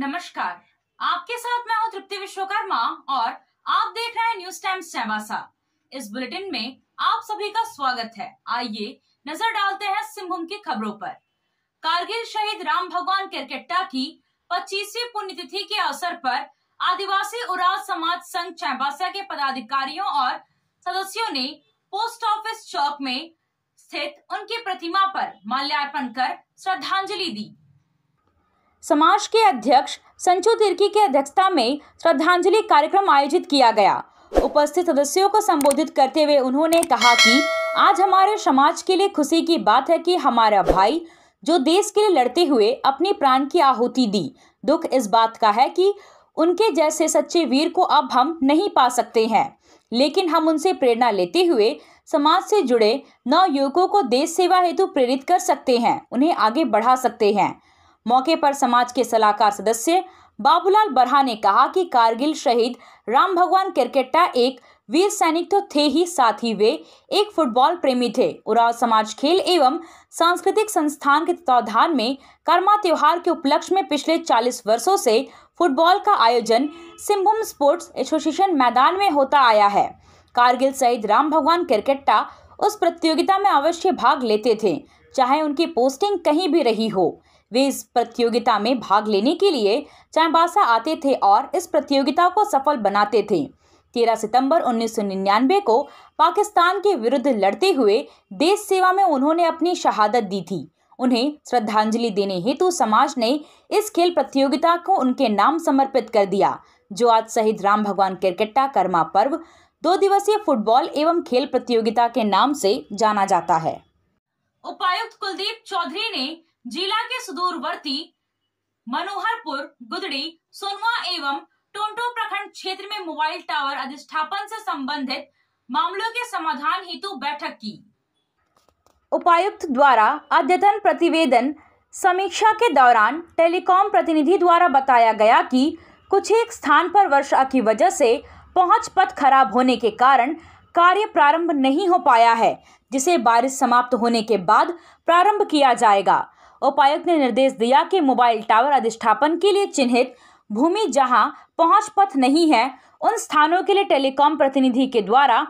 नमस्कार आपके साथ मैं हूं तृप्ति विश्वकर्मा और आप देख रहे हैं न्यूज टाइम्स सेवासा इस बुलेटिन में आप सभी का स्वागत है आइए नजर डालते हैं सिंहभूम की खबरों पर कारगिल शहीद राम भगवान किरकेट्टा की पच्चीसवीं पुण्यतिथि के अवसर पर आदिवासी उराव समाज संघ चैबासा के पदाधिकारियों और सदस्यों ने पोस्ट ऑफिस चौक में स्थित उनकी प्रतिमा पर माल्यार्पण कर श्रद्धांजलि दी समाज के अध्यक्ष संचू तिर्की की अध्यक्षता में श्रद्धांजलि कार्यक्रम आयोजित किया गया उपस्थित सदस्यों को संबोधित करते हुए उन्होंने कहा कि आज हमारे समाज के लिए खुशी की बात है कि हमारा भाई जो देश के लिए लड़ते हुए अपने प्राण की आहुति दी दुख इस बात का है कि उनके जैसे सच्चे वीर को अब हम नहीं पा सकते हैं लेकिन हम उनसे प्रेरणा लेते हुए समाज से जुड़े नव युवकों को देश सेवा हेतु प्रेरित कर सकते हैं उन्हें आगे बढ़ा सकते हैं मौके पर समाज के सलाहकार सदस्य बाबूलाल बरहा ने कहा कि कारगिल शहीद राम भगवान क्रिकेटा एक वीर सैनिक तो थे ही साथ ही वे एक फुटबॉल प्रेमी थे उराव समाज खेल एवं सांस्कृतिक संस्थान के तत्वावधान में कर्मा त्योहार के उपलक्ष्य में पिछले 40 वर्षों से फुटबॉल का आयोजन सिम्बुम स्पोर्ट्स एसोसिएशन मैदान में होता आया है कारगिल शहीद राम भगवान क्रिकेटा उस प्रतियोगिता में अवश्य भाग लेते थे चाहे उनकी पोस्टिंग कहीं भी रही हो वे इस प्रतियोगिता में भाग लेने के लिए चाईबासा आते थे और इस प्रतियोगिता को सफल बनाते थे तेरह सितंबर 1999 को पाकिस्तान के विरुद्ध लड़ते हुए देश सेवा में उन्होंने अपनी शहादत दी थी उन्हें श्रद्धांजलि देने हेतु समाज ने इस खेल प्रतियोगिता को उनके नाम समर्पित कर दिया जो आज शहीद राम भगवान क्रिकेटा कर्मा पर्व दो दिवसीय फुटबॉल एवं खेल प्रतियोगिता के नाम से जाना जाता है उपायुक्त कुलदीप चौधरी ने जिला के सुदूरवर्ती मनोहरपुर गुदड़ी सोनवा एवं टोंटो प्रखंड क्षेत्र में मोबाइल टावर अधिष्ठापन से संबंधित मामलों के समाधान हेतु बैठक की उपायुक्त द्वारा अद्यतन प्रतिवेदन समीक्षा के दौरान टेलीकॉम प्रतिनिधि द्वारा बताया गया कि कुछ एक स्थान पर वर्षा की वजह से पहुंच पथ खराब होने के कारण कार्य प्रारंभ नहीं हो पाया है जिसे बारिश समाप्त होने के बाद प्रारंभ किया जाएगा उपायुक्त ने निर्देश दिया कि मोबाइल टावर अधिष्ठापन के लिए चिन्हित भूमि जहां पहुंच पथ नहीं है उन स्थानों के लिए टेलीकॉम प्रतिनिधि के द्वारा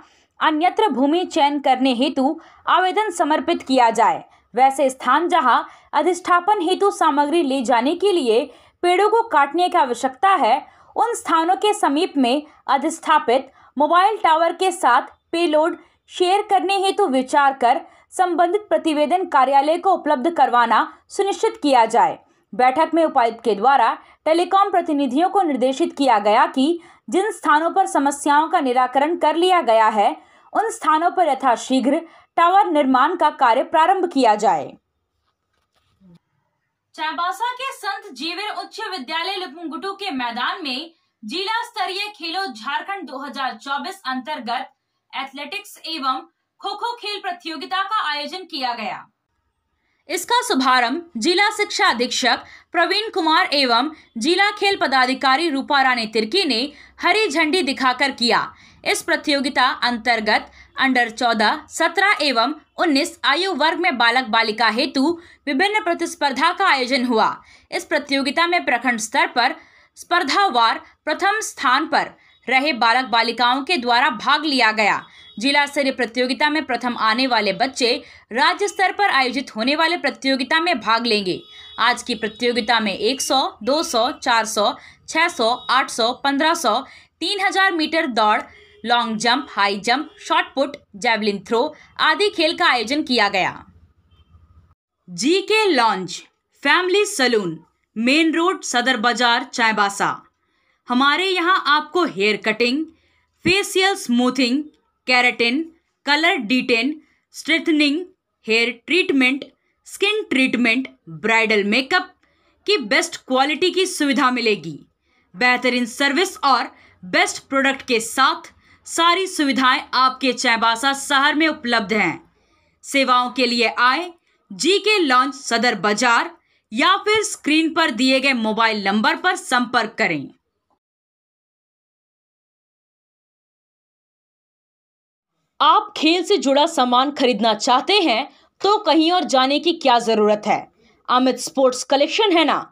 अन्यत्र भूमि चयन करने हेतु आवेदन समर्पित किया जाए वैसे स्थान जहां अधिष्ठापन हेतु सामग्री ले जाने के लिए पेड़ों को काटने की आवश्यकता है उन स्थानों के समीप में अधिस्थापित मोबाइल टावर के साथ पेलोड शेयर करने हेतु विचार कर संबंधित प्रतिवेदन कार्यालय को उपलब्ध करवाना सुनिश्चित किया जाए बैठक में उपायुक्त के द्वारा टेलीकॉम प्रतिनिधियों को निर्देशित किया गया कि जिन स्थानों पर समस्याओं का निराकरण कर लिया गया है उन स्थानों पर यथाशीघ्र टावर निर्माण का कार्य प्रारंभ किया जाए चाबासा के संत जीवर उच्च विद्यालय लिपुंगुटू के मैदान में जिला स्तरीय खेलो झारखंड 2024 अंतर्गत एथलेटिक्स एवं खो खो खेल प्रतियोगिता का आयोजन किया गया इसका शुभारंभ जिला शिक्षा अधीक्षक प्रवीण कुमार एवं जिला खेल पदाधिकारी रूपा रानी तिर्की ने हरी झंडी दिखाकर किया इस प्रतियोगिता अंतर्गत अंडर 14, 17 एवं 19 आयु वर्ग में बालक बालिका हेतु विभिन्न प्रतिस्पर्धा का आयोजन हुआ इस प्रतियोगिता में प्रखंड स्तर पर स्पर्धावार प्रथम स्थान पर रहे बालक बालिकाओं के द्वारा भाग लिया गया जिला स्तरीय प्रतियोगिता में प्रथम आने वाले बच्चे राज्य स्तर पर आयोजित होने वाले प्रतियोगिता में भाग लेंगे आज की प्रतियोगिता में 100, 200, 400, 600, 800, 1500, 3000 मीटर दौड़ long jump high jump shot put javelin throw आदि खेल का आयोजन किया गया जी के launch family salon main road Sadar Bazar Chaibasa हमारे यहाँ आपको hair cutting facial smoothing keratin colour detan straightening hair treatment skin treatment bridal makeup की बेस्ट क्वालिटी की सुविधा मिलेगी बेहतरीन सर्विस और बेस्ट प्रोडक्ट के साथ सारी सुविधाएं आपके चैबासा शहर में उपलब्ध हैं सेवाओं के लिए आए जी के लॉन्च सदर बाजार या फिर स्क्रीन पर दिए गए मोबाइल नंबर पर संपर्क करें आप खेल से जुड़ा सामान खरीदना चाहते हैं तो कहीं और जाने की क्या ज़रूरत है अमित स्पोर्ट्स कलेक्शन है ना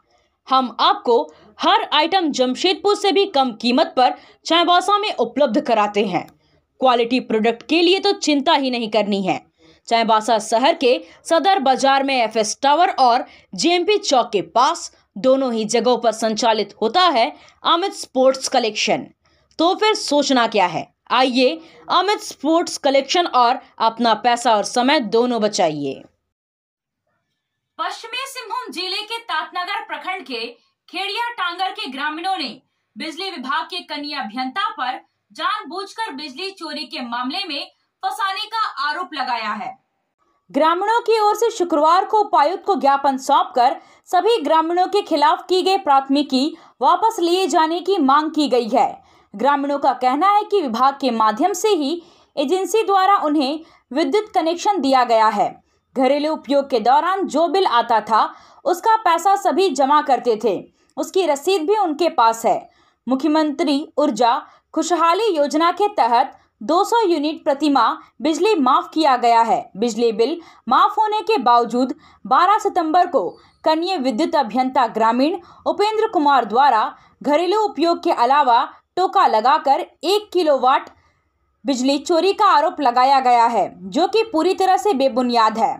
हम आपको हर आइटम जमशेदपुर से भी कम कीमत पर चाईबासा में उपलब्ध कराते हैं क्वालिटी प्रोडक्ट के लिए तो चिंता ही नहीं करनी है चाईबासा शहर के सदर बाजार में एफएस टावर और जेएमपी चौक के पास दोनों ही जगहों पर संचालित होता है अमित स्पोर्ट्स कलेक्शन तो फिर सोचना क्या है आइए अमित स्पोर्ट्स कलेक्शन और अपना पैसा और समय दोनों बचाइए पश्चिमी सिंहभूम जिले के तातनगर प्रखंड के खेड़िया टांगर के ग्रामीणों ने बिजली विभाग के कन्या अभियंता पर जानबूझकर बिजली चोरी के मामले में फंसाने का आरोप लगाया है ग्रामीणों की ओर से शुक्रवार को उपायुक्त को ज्ञापन सौंपकर सभी ग्रामीणों के खिलाफ की गई प्राथमिकी वापस लिए जाने की मांग की गई है ग्रामीणों का कहना है कि विभाग के माध्यम से ही एजेंसी द्वारा उन्हें विद्युत कनेक्शन दिया गया है घरेलू उपयोग के दौरान जो बिल आता था उसका पैसा सभी जमा करते थे उसकी रसीद भी उनके पास है मुख्यमंत्री ऊर्जा खुशहाली योजना के तहत 200 यूनिट प्रति माह बिजली माफ़ किया गया है बिजली बिल माफ़ होने के बावजूद 12 सितंबर को कन्या विद्युत अभियंता ग्रामीण उपेंद्र कुमार द्वारा घरेलू उपयोग के अलावा टोका लगाकर एक किलोवाट बिजली चोरी का आरोप लगाया गया है जो कि पूरी तरह से बेबुनियाद है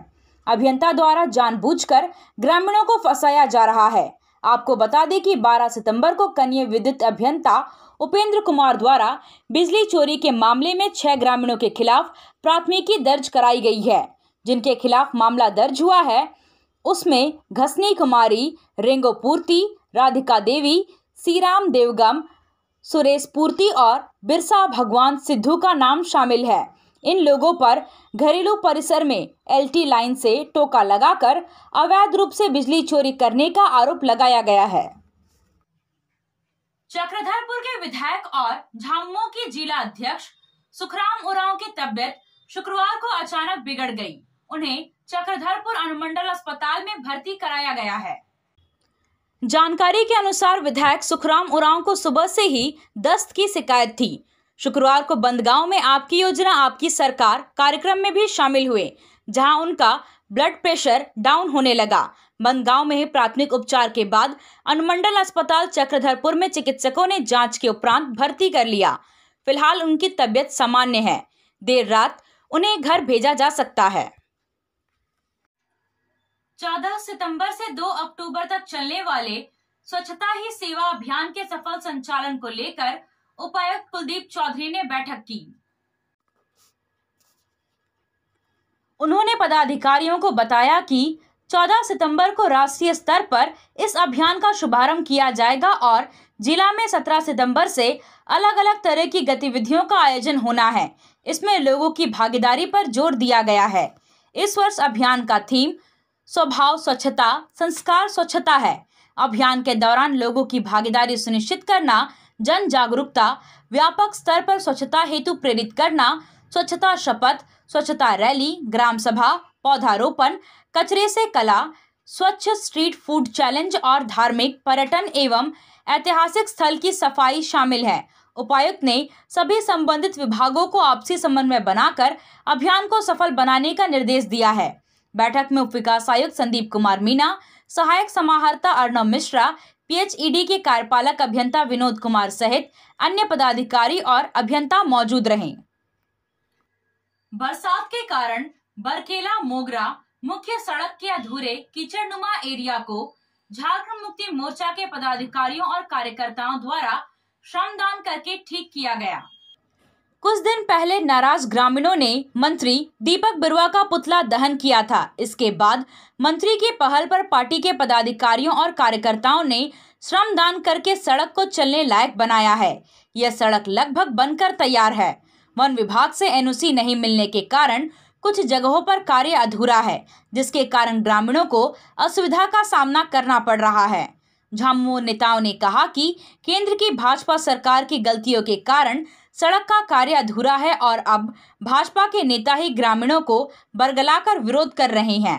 अभियंता द्वारा जानबूझकर ग्रामीणों को फंसाया जा रहा है आपको बता दें कि 12 सितंबर को कन्या विद्युत अभियंता उपेंद्र कुमार द्वारा बिजली चोरी के मामले में छह ग्रामीणों के खिलाफ प्राथमिकी दर्ज कराई गई है जिनके खिलाफ मामला दर्ज हुआ है उसमें घसनी कुमारी रेंगो पूर्ति राधिका देवी सीराम देवगम सुरेश पूर्ति और बिरसा भगवान सिद्धू का नाम शामिल है इन लोगों पर घरेलू परिसर में एलटी लाइन से टोका लगाकर अवैध रूप से बिजली चोरी करने का आरोप लगाया गया है चक्रधरपुर के विधायक और झामुमो के जिला अध्यक्ष सुखराम उराव की तबियत शुक्रवार को अचानक बिगड़ गई उन्हें चक्रधरपुर अनुमंडल अस्पताल में भर्ती कराया गया है जानकारी के अनुसार विधायक सुखराम उरांव को सुबह से ही दस्त की शिकायत थी शुक्रवार को बंदगांव में आपकी योजना आपकी सरकार कार्यक्रम में भी शामिल हुए जहां उनका ब्लड प्रेशर डाउन होने लगा बंदगांव में प्राथमिक उपचार के बाद अनुमंडल अस्पताल चक्रधरपुर में चिकित्सकों ने जांच के उपरांत भर्ती कर लिया फिलहाल उनकी तबीयत सामान्य है देर रात उन्हें घर भेजा जा सकता है 14 सितंबर से 2 अक्टूबर तक चलने वाले स्वच्छता ही सेवा अभियान के सफल संचालन को लेकर उपायुक्त कुलदीप चौधरी ने बैठक की उन्होंने पदाधिकारियों को बताया कि 14 सितंबर को राष्ट्रीय स्तर पर इस अभियान का शुभारंभ किया जाएगा और जिला में 17 सितंबर से अलग अलग तरह की गतिविधियों का आयोजन होना है इसमें लोगों की भागीदारी पर जोर दिया गया है इस वर्ष अभियान का थीम स्वभाव स्वच्छता संस्कार स्वच्छता है अभियान के दौरान लोगों की भागीदारी सुनिश्चित करना जन जागरूकता व्यापक स्तर पर स्वच्छता हेतु प्रेरित करना स्वच्छता शपथ स्वच्छता रैली ग्राम सभा पौधारोपण कचरे से कला स्वच्छ स्ट्रीट फूड चैलेंज और धार्मिक पर्यटन एवं ऐतिहासिक स्थल की सफाई शामिल है उपायुक्त ने सभी संबंधित विभागों को आपसी समन्वय बनाकर अभियान को सफल बनाने का निर्देश दिया है बैठक में उप विकास आयुक्त संदीप कुमार मीना सहायक समाहर्ता अर्णव मिश्रा पीएचईडी के कार्यपालक अभियंता विनोद कुमार सहित अन्य पदाधिकारी और अभियंता मौजूद रहे बरसात के कारण बरकेला मोगरा मुख्य सड़क के अधूरे कीचड़नुमा एरिया को झारखंड मुक्ति मोर्चा के पदाधिकारियों और कार्यकर्ताओं द्वारा श्रमदान करके ठीक किया गया कुछ दिन पहले नाराज ग्रामीणों ने मंत्री दीपक बिरुआ का पुतला दहन किया था इसके बाद मंत्री के पहल पर पार्टी के पदाधिकारियों और कार्यकर्ताओं ने श्रम दान करके सड़क को चलने लायक बनाया है यह सड़क लगभग बनकर तैयार है वन विभाग से एनओसी नहीं मिलने के कारण कुछ जगहों पर कार्य अधूरा है जिसके कारण ग्रामीणों को असुविधा का सामना करना पड़ रहा है झामुमो नेताओं ने कहा कि केंद्र की भाजपा सरकार की गलतियों के कारण सड़क का कार्य अधूरा है और अब भाजपा के नेता ही ग्रामीणों को बरगलाकर विरोध कर रहे हैं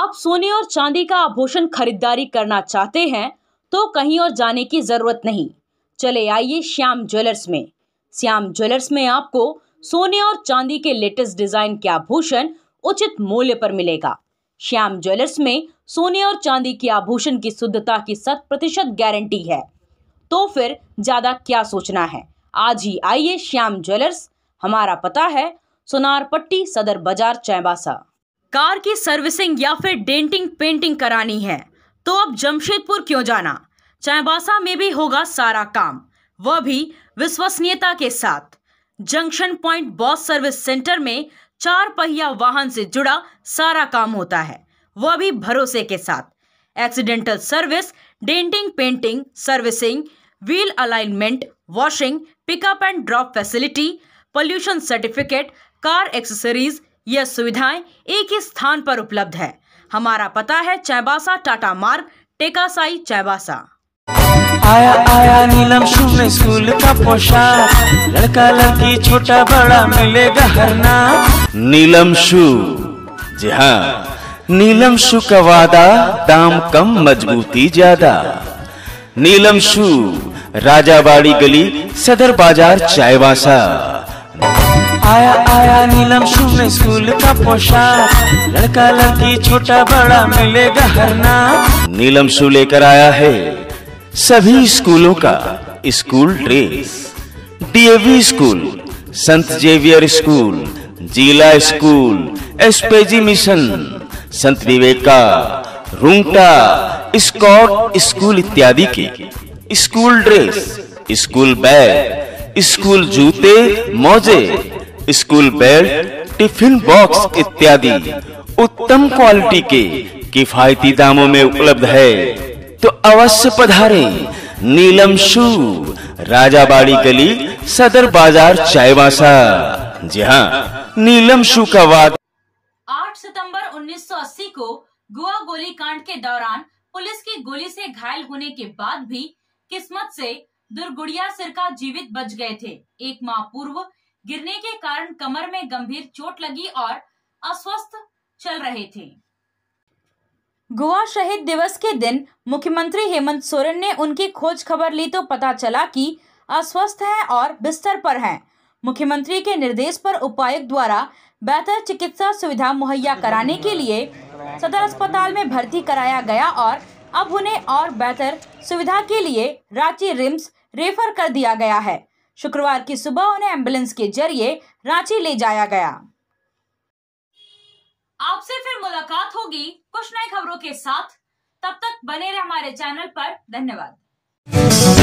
आप सोने और चांदी का आभूषण खरीदारी करना चाहते हैं तो कहीं और जाने की जरूरत नहीं चले आइए श्याम ज्वेलर्स में श्याम ज्वेलर्स में आपको सोने और चांदी के लेटेस्ट डिजाइन के आभूषण उचित मूल्य पर मिलेगा श्याम ज्वेलर्स में सोने और चांदी के आभूषण की शुद्धता की शत प्रतिशत गारंटी है तो फिर ज्यादा क्या सोचना है आज ही आइए श्याम ज्वेलर्स हमारा पता है सोनार पट्टी सदर बाजार चैबासा कार की सर्विसिंग या फिर डेंटिंग पेंटिंग करानी है तो अब जमशेदपुर क्यों जाना चैबासा में भी होगा सारा काम वह भी विश्वसनीयता के साथ junction point boss service centre में चार पहिया वाहन से जुड़ा सारा काम होता है वह भी भरोसे के साथ accidental service denting painting servicing wheel alignment washing pickup and drop facility pollution certificate car accessories यह सुविधाएं एक ही स्थान पर उपलब्ध है हमारा पता है चैबासा टाटा मार्ग टेकासाई चैबासा आया आया नीलम सुन स्कूल का पोशाक लड़का लड़की छोटा बड़ा मिलेगा हर ना नीलम शू जी हाँ नीलम शू का वादा दाम कम मजबूती ज्यादा नीलम शू राजावाड़ी गली सदर बाजार चायवासा आया आया नीलम सुन स्कूल का पोशाक लड़का लड़की छोटा बड़ा मिलेगा हर नाम नीलम शू लेकर आया है सभी स्कूलों का स्कूल ड्रेस डीएवी स्कूल संत जेवियर स्कूल जिला स्कूल एसपीजी मिशन संत विवेका रूंगटा स्कॉट स्कूल इत्यादि के school dress school bag school जूते मोजे स्कूल बेल्ट टिफिन बॉक्स इत्यादि उत्तम क्वालिटी के किफायती दामों में उपलब्ध है तो अवश्य पधारे नीलम शू राजाबाड़ी गली सदर बाजार चायवासा जी हाँ नीलम शू का वाद 8 सितंबर 1980 को गोवा गोली कांड के दौरान पुलिस की गोली से घायल होने के बाद भी किस्मत से दुर्गुड़िया सिरका जीवित बच गए थे एक माह पूर्व गिरने के कारण कमर में गंभीर चोट लगी और अस्वस्थ चल रहे थे गोवा शहीद दिवस के दिन मुख्यमंत्री हेमंत सोरेन ने उनकी खोज खबर ली तो पता चला कि अस्वस्थ हैं और बिस्तर पर हैं मुख्यमंत्री के निर्देश पर उपायुक्त द्वारा बेहतर चिकित्सा सुविधा मुहैया कराने के लिए सदर अस्पताल में भर्ती कराया गया और अब उन्हें और बेहतर सुविधा के लिए रांची रिम्स रेफर कर दिया गया है शुक्रवार की सुबह उन्हें एम्बुलेंस के जरिए रांची ले जाया गया आपसे फिर मुलाकात होगी कुछ नई खबरों के साथ तब तक बने रहे हमारे चैनल पर धन्यवाद